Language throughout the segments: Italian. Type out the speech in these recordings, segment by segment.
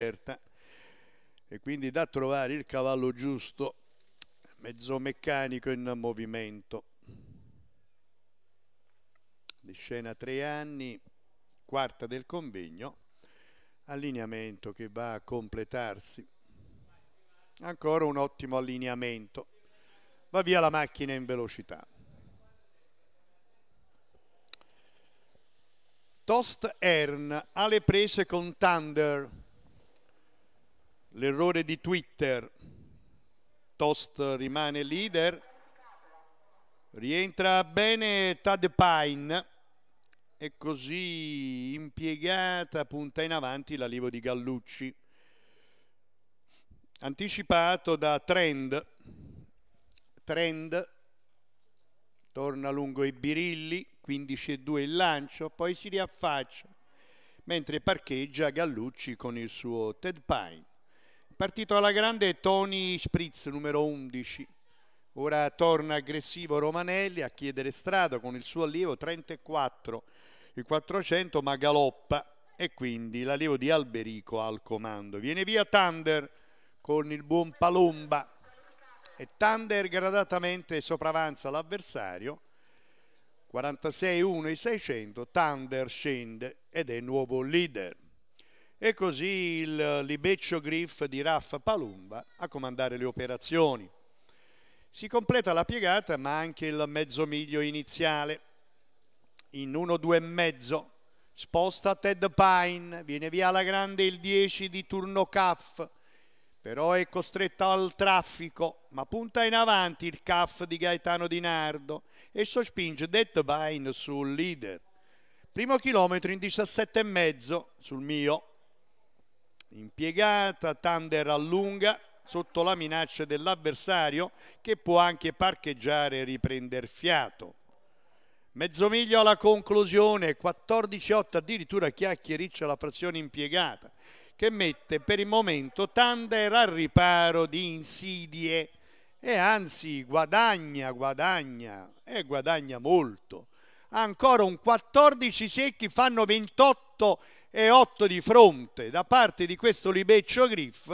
certa e quindi da trovare il cavallo giusto, mezzo meccanico in movimento. Di scena tre anni, quarta del convegno, allineamento che va a completarsi. Ancora un ottimo allineamento. Va via la macchina in velocità. Tost Ern alle prese con Thunder l'errore di Twitter Tost rimane leader rientra bene Tad Pine e così impiegata punta in avanti l'alivo di Gallucci anticipato da Trend Trend torna lungo i birilli 15 e 2 il lancio poi si riaffaccia mentre parcheggia Gallucci con il suo Ted Pine Partito alla grande Tony Spritz, numero 11. Ora torna aggressivo Romanelli a chiedere strada con il suo allievo 34, il 400 ma galoppa e quindi l'allievo di Alberico al comando. Viene via Thunder con il buon Palomba e Thunder gradatamente sopravanza l'avversario 46-1 i 600, Thunder scende ed è nuovo leader. E così il libeccio Griff di Raffa Palumba a comandare le operazioni. Si completa la piegata ma anche il mezzo miglio iniziale. In 1-2,5 sposta Ted Pine, viene via alla grande il 10 di turno Caff, però è costretto al traffico, ma punta in avanti il Caff di Gaetano Di Nardo e sospinge Ted Pine sul leader. Primo chilometro in 17,5 sul mio impiegata, Thunder allunga sotto la minaccia dell'avversario che può anche parcheggiare e riprendere fiato. Mezzo miglio alla conclusione, 14-8 addirittura Chiacchiericcia la frazione impiegata che mette per il momento Thunder al riparo di insidie e anzi guadagna, guadagna e guadagna molto. Ancora un 14 secchi fanno 28 e 8 di fronte da parte di questo Libeccio Griff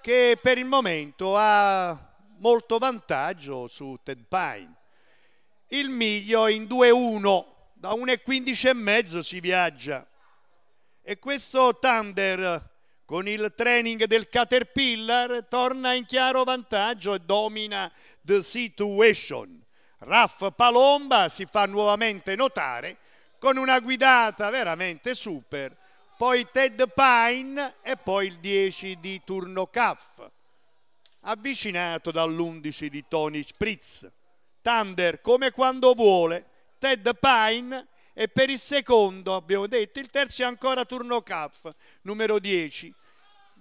che per il momento ha molto vantaggio su Ted Pine. Il miglio è in 2-1, da e e mezzo si viaggia e questo Thunder con il training del Caterpillar torna in chiaro vantaggio e domina the situation. Raf Palomba si fa nuovamente notare con una guidata veramente super, poi Ted Pine e poi il 10 di Turno Caff, avvicinato dall'11 di Tony Spritz. Thunder come quando vuole, Ted Pine e per il secondo abbiamo detto, il terzo è ancora Turno Caff, numero 10.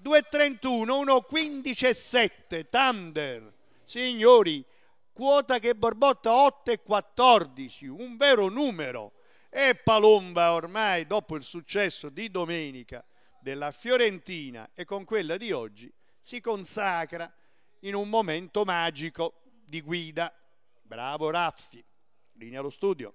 2.31, 1.15.7, Thunder, signori, quota che borbotta 8.14, un vero numero e Palomba ormai dopo il successo di domenica della Fiorentina e con quella di oggi si consacra in un momento magico di guida. Bravo Raffi, linea allo studio.